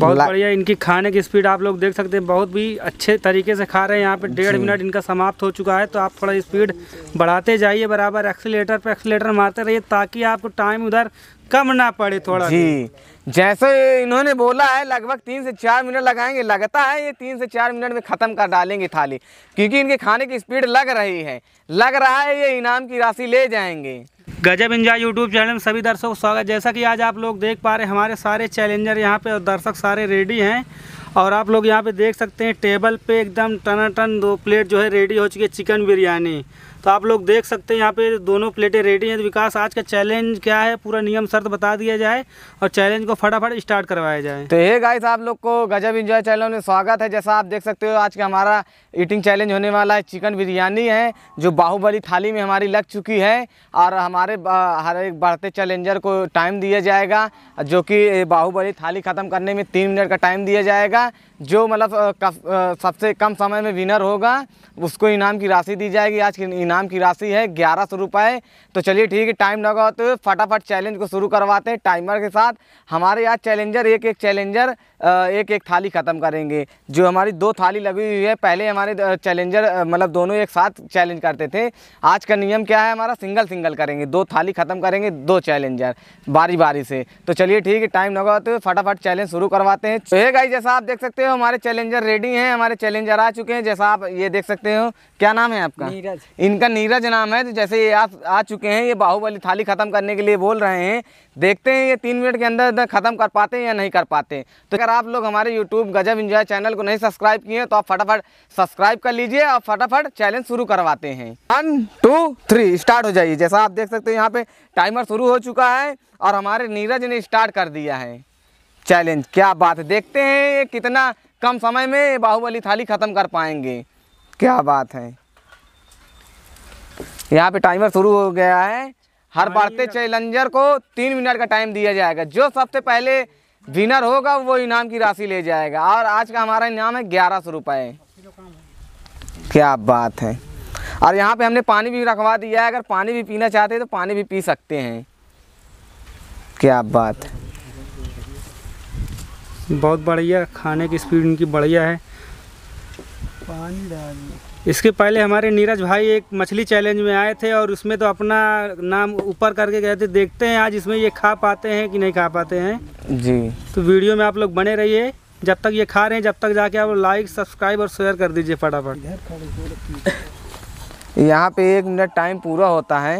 बहुत बढ़िया इनकी खाने की स्पीड आप लोग देख सकते हैं बहुत भी अच्छे तरीके से खा रहे हैं यहाँ पे डेढ़ मिनट इनका समाप्त हो चुका है तो आप थोड़ा स्पीड बढ़ाते जाइए बराबर एक्सीटर पर एक्सीटर मारते रहिए ताकि आपको टाइम उधर कम ना पड़े थोड़ा जी जैसे इन्होंने बोला है लगभग तीन से चार मिनट लगाएंगे लगता है ये तीन से चार मिनट में ख़त्म कर डालेंगे थाली क्योंकि इनके खाने की स्पीड लग रही है लग रहा है ये इनाम की राशि ले जाएंगे गजब इंजॉय यूट्यूब चैनल में सभी दर्शकों का स्वागत जैसा कि आज आप लोग देख पा रहे हमारे सारे चैलेंजर यहाँ पे और दर्शक सारे रेडी हैं और आप लोग यहाँ पे देख सकते हैं टेबल पे एकदम टनाटन दो प्लेट जो है रेडी हो चुकी है चिकन बिरयानी तो आप लोग देख सकते हैं यहाँ पे दोनों प्लेटें रेडी हैं तो विकास आज का चैलेंज क्या है पूरा नियम शर्त बता दिया जाए और चैलेंज को फटाफट स्टार्ट करवाया जाए तो ये गाइस आप लोग को गजब इंजॉय चैनल में स्वागत है जैसा आप देख सकते हो आज का हमारा ईटिंग चैलेंज होने वाला है चिकन बिरयानी है जो बाहुबली थाली में हमारी लग चुकी है और हमारे हर एक बढ़ते चैलेंजर को टाइम दिया जाएगा जो कि बाहुबली थाली ख़त्म करने में तीन मिनट का टाइम दिया जाएगा जो मतलब सबसे कम समय में विनर होगा उसको इनाम की राशि दी जाएगी आज की इनाम की राशि है ग्यारह सौ रुपये तो चलिए ठीक है टाइम लगा तो फटाफट चैलेंज को शुरू करवाते हैं टाइमर के साथ हमारे आज चैलेंजर एक एक चैलेंजर एक एक थाली ख़त्म करेंगे जो हमारी दो थाली लगी हुई है पहले हमारे चैलेंजर मतलब दोनों एक साथ चैलेंज करते थे आज का नियम क्या है हमारा सिंगल सिंगल करेंगे दो थाली ख़त्म करेंगे दो चैलेंजर बारी बारी से तो चलिए ठीक है टाइम लगा तो फटाफट चैलेंज शुरू करवाते हैं तो गाई जैसा आप देख सकते हो हो हमारे चैलेंजर रेडी हैं हमारे चैलेंजर आ चुके हैं जैसा आप ये देख सकते हो क्या नाम है आपका नीरज इनका नीरज नाम है तो जैसे ये आप आ चुके हैं ये बाहुबली थाली ख़त्म करने के लिए बोल रहे हैं देखते हैं ये तीन मिनट के अंदर ख़त्म कर पाते हैं या नहीं कर पाते तो अगर आप लोग हमारे यूट्यूब गजब इंजॉय चैनल को नहीं सब्सक्राइब किए तो आप फटाफट सब्सक्राइब कर लीजिए और फटाफट चैलेंज शुरू करवाते हैं वन टू थ्री स्टार्ट हो जाइए जैसा आप देख सकते हो यहाँ पे टाइमर शुरू हो चुका है और हमारे नीरज ने स्टार्ट कर दिया है चैलेंज क्या बात है देखते हैं ये कितना कम समय में बाहुबली थाली ख़त्म कर पाएंगे क्या बात है यहाँ पे टाइमर शुरू हो गया है हर बढ़ते चैलेंजर को तीन मिनट का टाइम दिया जाएगा जो सबसे पहले विनर होगा वो इनाम की राशि ले जाएगा और आज का हमारा इनाम है ग्यारह सौ रुपये क्या बात है और यहाँ पे हमने पानी भी रखवा दिया है अगर पानी भी पीना चाहते हैं तो पानी भी पी सकते हैं क्या बात है बहुत बढ़िया खाने की स्पीड इनकी बढ़िया है पानी डाल इसके पहले हमारे नीरज भाई एक मछली चैलेंज में आए थे और उसमें तो अपना नाम ऊपर करके गए थे देखते हैं आज इसमें ये खा पाते हैं कि नहीं खा पाते हैं जी तो वीडियो में आप लोग बने रहिए जब तक ये खा रहे हैं जब तक जाके आप लाइक सब्सक्राइब और शेयर कर दीजिए फटाफट यहाँ पे एक मिनट टाइम पूरा होता है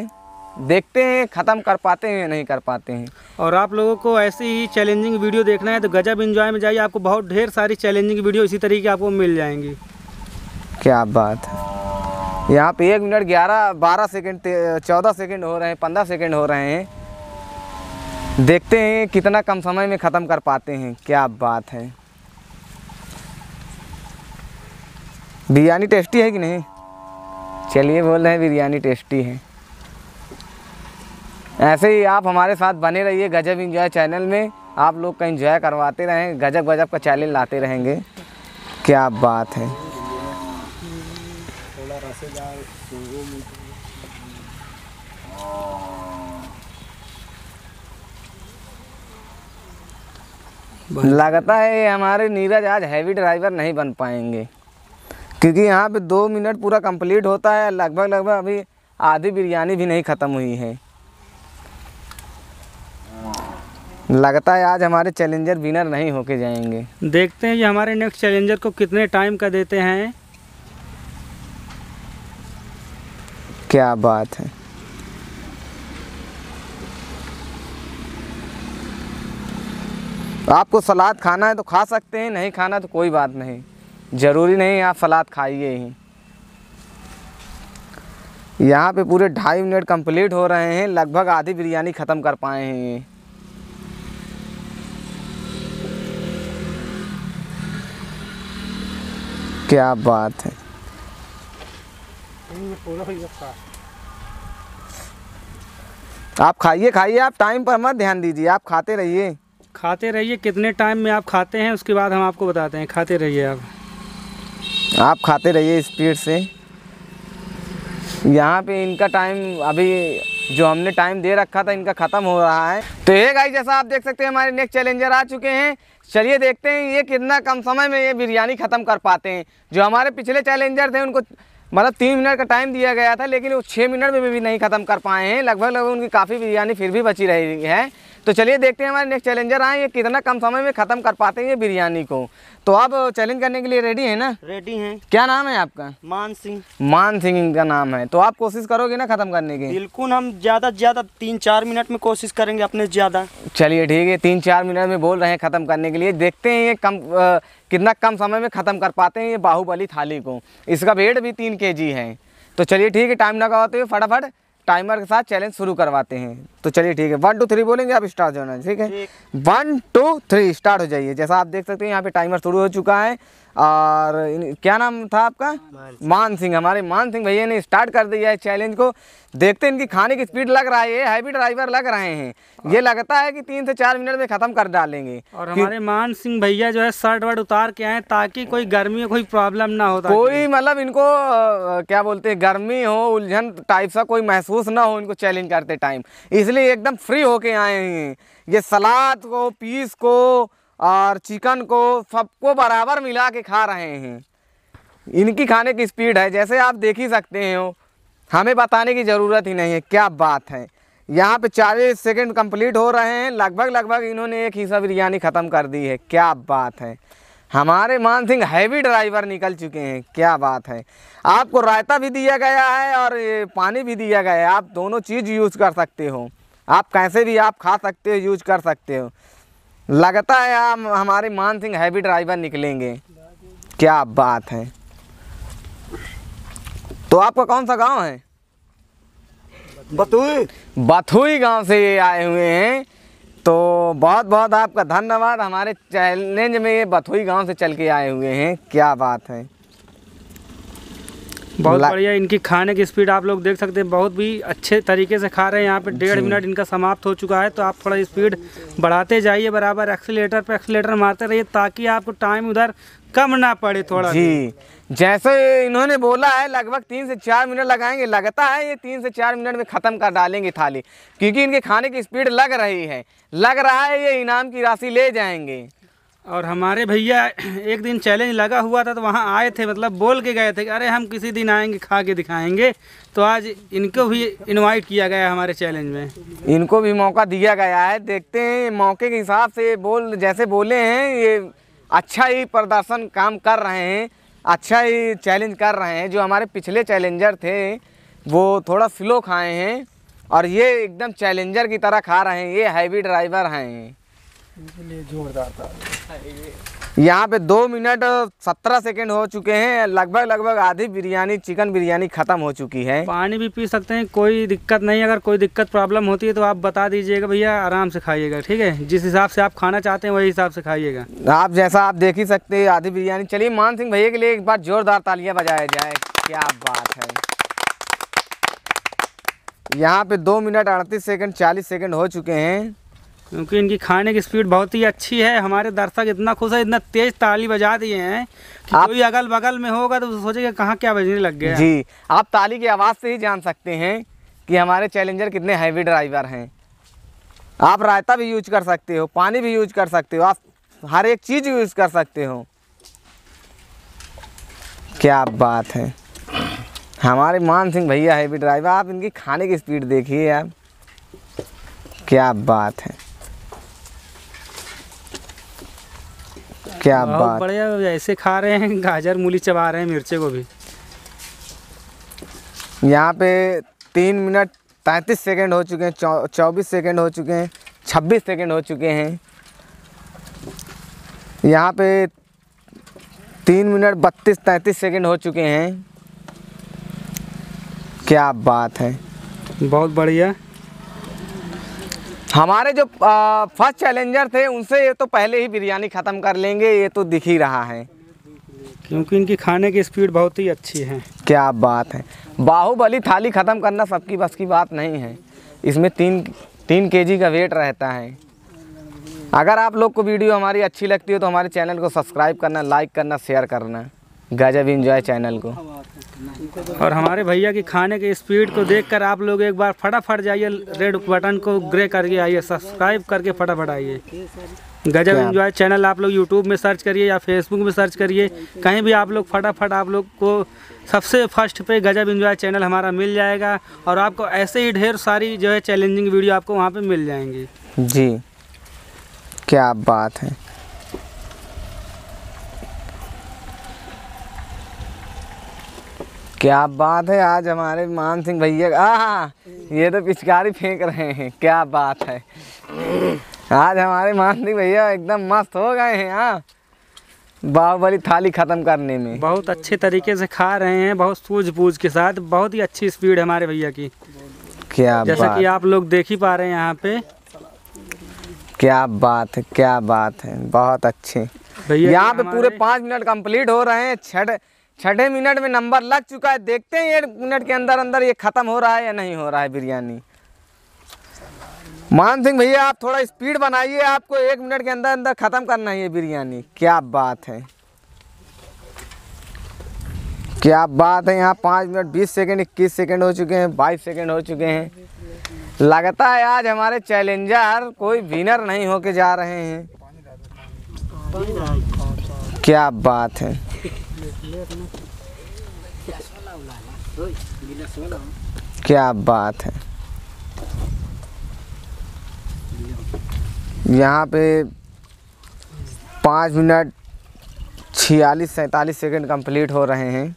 देखते हैं ख़त्म कर पाते हैं या नहीं कर पाते हैं और आप लोगों को ऐसी ही चैलेंजिंग वीडियो देखना है तो गजब इन्जॉय में जाइए आपको बहुत ढेर सारी चैलेंजिंग वीडियो इसी तरीके आपको मिल जाएंगी क्या बात है यहाँ पे एक मिनट ग्यारह बारह सेकेंड चौदह सेकेंड हो रहे हैं पंद्रह सेकेंड हो रहे हैं देखते हैं कितना कम समय में ख़त्म कर पाते हैं क्या बात है बिरयानी टेस्टी है कि नहीं चलिए बोल रहे हैं बिरयानी टेस्टी है ऐसे ही आप हमारे साथ बने रहिए गजब इंजॉय चैनल में आप लोग का इंजॉय करवाते रहें गजब गजब का चैनल लाते रहेंगे क्या बात है लगता है हमारे नीरज आज हैवी ड्राइवर नहीं बन पाएंगे क्योंकि यहाँ पे दो मिनट पूरा कंप्लीट होता है लगभग लगभग अभी आधी बिरयानी भी नहीं ख़त्म हुई है लगता है आज हमारे चैलेंजर विनर नहीं होके जाएंगे देखते हैं ये हमारे नेक्स्ट चैलेंजर को कितने टाइम का देते हैं क्या बात है आपको सलाद खाना है तो खा सकते हैं नहीं खाना तो कोई बात नहीं ज़रूरी नहीं आप सलाद खाइए ही यहाँ पे पूरे ढाई मिनट कंप्लीट हो रहे हैं लगभग आधी बिरयानी ख़त्म कर पाए हैं ये क्या बात है आप खाइए खाइए आप टाइम पर मत ध्यान दीजिए आप खाते रहिए खाते रहिए कितने टाइम में आप खाते हैं उसके बाद हम आपको बताते हैं खाते रहिए आप आप खाते रहिए स्पीड से यहाँ पे इनका टाइम अभी जो हमने टाइम दे रखा था इनका ख़त्म हो रहा है तो ये गाइस जैसा आप देख सकते हैं हमारे नेक्स्ट चैलेंजर आ चुके हैं चलिए देखते हैं ये कितना कम समय में ये बिरयानी ख़त्म कर पाते हैं जो हमारे पिछले चैलेंजर थे उनको मतलब तीन मिनट का टाइम दिया गया था लेकिन वो छः मिनट में भी नहीं ख़त्म कर पाए हैं लगभग लगभग उनकी काफ़ी बिरयानी फिर भी बची रही है तो चलिए देखते हैं हमारे नेक्स्ट चैलेंजर आए ये कितना कम समय में ख़त्म कर पाते हैं ये बिरयानी को तो आप चैलेंज करने के लिए रेडी हैं ना रेडी हैं क्या नाम है आपका मान सिंह मान सिंह का नाम है तो आप कोशिश करोगे ना ख़त्म करने की बिल्कुल हम ज़्यादा से ज़्यादा तीन चार मिनट में कोशिश करेंगे अपने ज़्यादा चलिए ठीक है तीन चार मिनट में बोल रहे हैं ख़त्म करने के लिए देखते हैं ये कम कितना कम समय में ख़त्म कर पाते हैं ये बाहुबली थाली को इसका वेट भी तीन के है तो चलिए ठीक है टाइम लगाते तो हुए फटाफट टाइमर के साथ चैलेंज शुरू करवाते हैं तो चलिए ठीक है वन टू थ्री बोलेंगे आप स्टार्ट जाना ठीक है वन टू थ्री स्टार्ट हो जाइए जैसा आप देख सकते हैं यहाँ पे टाइमर शुरू हो चुका है और क्या नाम था आपका मान सिंह हमारे मान सिंह भैया ने स्टार्ट कर दिया है चैलेंज को देखते हैं इनकी खाने की स्पीड लग रहा है ये हैवी ड्राइवर लग रहे हैं ये लगता है कि तीन से चार मिनट में ख़त्म कर डालेंगे और हमारे मान सिंह भैया जो है शर्ट वर्ट उतार के आए ताकि कोई गर्मी कोई प्रॉब्लम ना हो कोई मतलब इनको क्या बोलते हैं गर्मी हो उलझन टाइप सा कोई महसूस ना हो इनको चैलेंज करते टाइम इसलिए एकदम फ्री होके आए हैं ये सलाद को पीस को और चिकन को सबको बराबर मिला के खा रहे हैं इनकी खाने की स्पीड है जैसे आप देख ही सकते हो हमें बताने की ज़रूरत ही नहीं है क्या बात है यहाँ पे चालीस सेकंड कंप्लीट हो रहे हैं लगभग लगभग इन्होंने एक हिस्सा बिरयानी ख़त्म कर दी है क्या बात है हमारे मान सिंह हैवी ड्राइवर निकल चुके हैं क्या बात है आपको रायता भी दिया गया है और पानी भी दिया गया है आप दोनों चीज़ यूज़ कर सकते हो आप कैसे भी आप खा सकते हो यूज कर सकते हो लगता है हम हमारे मान सिंह हैवी ड्राइवर निकलेंगे क्या बात है तो आपका कौन सा गांव है बथुई बथुई गांव से ये आए हुए हैं तो बहुत बहुत आपका धन्यवाद हमारे चैलेंज में ये बथुई गांव से चल के आए हुए हैं क्या बात है बहुत बढ़िया इनकी खाने की स्पीड आप लोग देख सकते हैं बहुत भी अच्छे तरीके से खा रहे हैं यहाँ पे डेढ़ मिनट इनका समाप्त हो चुका है तो आप थोड़ा स्पीड बढ़ाते जाइए बराबर एक्सीटर पर एक्सीटर मारते रहिए ताकि आपको टाइम उधर कम ना पड़े थोड़ा जी जैसे इन्होंने बोला है लगभग तीन से चार मिनट लगाएंगे लगता है ये तीन से चार मिनट में ख़त्म कर डालेंगे थाली क्योंकि इनके खाने की स्पीड लग रही है लग रहा है ये इनाम की राशि ले जाएंगे और हमारे भैया एक दिन चैलेंज लगा हुआ था तो वहाँ आए थे मतलब बोल के गए थे कि अरे हम किसी दिन आएंगे खा के दिखाएंगे तो आज इनको भी इनवाइट किया गया है हमारे चैलेंज में इनको भी मौका दिया गया है देखते हैं मौके के हिसाब से बोल जैसे बोले हैं ये अच्छा ही प्रदर्शन काम कर रहे हैं अच्छा ही चैलेंज कर रहे हैं जो हमारे पिछले चैलेंजर थे वो थोड़ा स्लो खाए हैं और ये एकदम चैलेंजर की तरह खा रहे हैं ये हैवी ड्राइवर हैं जोरदार था यहाँ पे दो मिनट सत्रह सेकेंड हो चुके हैं लगभग लगभग आधी बिरयानी चिकन बिरयानी खत्म हो चुकी है पानी भी पी सकते हैं कोई दिक्कत नहीं अगर कोई दिक्कत प्रॉब्लम होती है तो आप बता दीजिएगा भैया आराम से खाइएगा ठीक है जिस हिसाब से आप खाना चाहते हैं वही हिसाब से खाइएगा आप जैसा आप देख ही सकते हैं आधी बिरयानी चलिए मान सिंह भैया के लिए एक बार जोरदार तालियां बजाया जाए क्या बात है यहाँ पे दो मिनट अड़तीस सेकंड चालीस सेकंड हो चुके हैं क्योंकि इनकी खाने की स्पीड बहुत ही अच्छी है हमारे दर्शक इतना खुश है इतना तेज ताली बजा दिए हैं कि आप, कोई अगल बगल में होगा तो सोचेगा कहाँ क्या बजने लग गया जी आप ताली की आवाज़ से ही जान सकते हैं कि हमारे चैलेंजर कितने हैवी ड्राइवर हैं आप रायता भी यूज कर सकते हो पानी भी यूज कर सकते हो आप हर एक चीज़ यूज कर सकते हो क्या बात है हमारे मान सिंह भैया हैवी ड्राइवर आप इनकी खाने की स्पीड देखिए आप क्या बात है क्या बात बढ़िया ऐसे खा रहे हैं गाजर मूली चबा रहे हैं मिर्चे को भी यहाँ पे तीन मिनट पैंतीस सेकंड हो चुके हैं चौबीस सेकंड हो चुके हैं छब्बीस सेकंड हो चुके हैं यहाँ पे तीन मिनट बत्तीस तैंतीस सेकंड हो चुके हैं क्या बात है बहुत बढ़िया हमारे जो फर्स्ट चैलेंजर थे उनसे ये तो पहले ही बिरयानी ख़त्म कर लेंगे ये तो दिख ही रहा है क्योंकि इनकी खाने की स्पीड बहुत ही अच्छी है क्या बात है बाहुबली थाली ख़त्म करना सबकी बस की बात नहीं है इसमें तीन तीन के का वेट रहता है अगर आप लोग को वीडियो हमारी अच्छी लगती है तो हमारे चैनल को सब्सक्राइब करना लाइक करना शेयर करना गाजा भी इंजॉय चैनल को और हमारे भैया की खाने की स्पीड को देखकर आप लोग एक बार फटाफट जाइए रेड बटन को ग्रे करके आइए सब्सक्राइब करके फटाफट आइए गजब एंजॉय चैनल आप लोग यूट्यूब में सर्च करिए या फेसबुक में सर्च करिए कहीं भी आप लोग फटाफट आप लोग को सबसे फर्स्ट पे गजब एंजॉय चैनल हमारा मिल जाएगा और आपको ऐसे ही ढेर सारी जो है चैलेंजिंग वीडियो आपको वहाँ पर मिल जाएंगी जी क्या बात है क्या बात है आज हमारे मान सिंह भैया आ ये तो पिचकारी फेंक रहे हैं क्या बात है आज हमारे मान सिंह भैया एकदम मस्त हो गए हैं हाँ बाहुबली थाली खत्म करने में बहुत अच्छे तरीके से खा रहे हैं बहुत सूझबूझ के साथ बहुत ही अच्छी स्पीड है हमारे भैया की क्या जैसा कि आप लोग देख ही पा रहे हैं यहाँ पे क्या बात है क्या बात है बहुत अच्छे यहाँ पे पूरे पाँच मिनट कंप्लीट हो रहे हैं छठ छठे मिनट में नंबर लग चुका है देखते हैं एक मिनट के अंदर अंदर ये ख़त्म हो रहा है या नहीं हो रहा है बिरयानी मान सिंह भैया आप थोड़ा स्पीड बनाइए आपको एक मिनट के अंदर अंदर ख़त्म करना है ये बिरयानी क्या बात है क्या बात है यहाँ पाँच मिनट बीस सेकंड इक्कीस सेकंड हो चुके हैं बाईस सेकंड हो चुके हैं लगता है आज हमारे चैलेंजर कोई विनर नहीं होके जा रहे हैं क्या बात है क्या बात है यहाँ पे पाँच मिनट छियालीस सैतालीस सेकंड कंप्लीट हो रहे हैं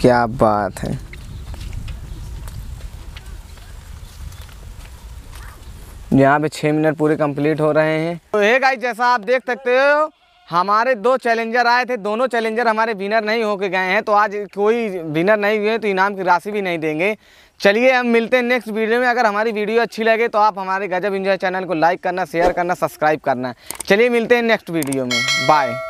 क्या बात है यहाँ पे छः मिनट पूरे कंप्लीट हो रहे हैं तो हे गाइस जैसा आप देख सकते हो हमारे दो चैलेंजर आए थे दोनों चैलेंजर हमारे विनर नहीं होके गए हैं तो आज कोई विनर नहीं हुए तो इनाम की राशि भी नहीं देंगे चलिए हम मिलते हैं नेक्स्ट वीडियो में अगर हमारी वीडियो अच्छी लगे तो आप हमारे गजब इंजॉय चैनल को लाइक करना शेयर करना सब्सक्राइब करना चलिए मिलते हैं नेक्स्ट वीडियो में बाय